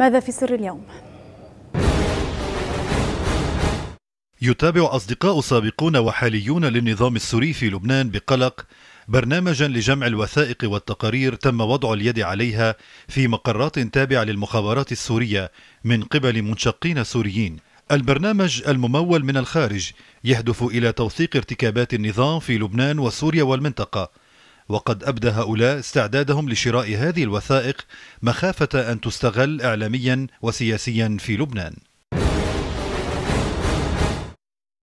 ماذا في سر اليوم؟ يتابع أصدقاء سابقون وحاليون للنظام السوري في لبنان بقلق برنامجا لجمع الوثائق والتقارير تم وضع اليد عليها في مقرات تابعة للمخابرات السورية من قبل منشقين سوريين البرنامج الممول من الخارج يهدف إلى توثيق ارتكابات النظام في لبنان وسوريا والمنطقة وقد أبدى هؤلاء استعدادهم لشراء هذه الوثائق مخافة أن تستغل إعلاميا وسياسيا في لبنان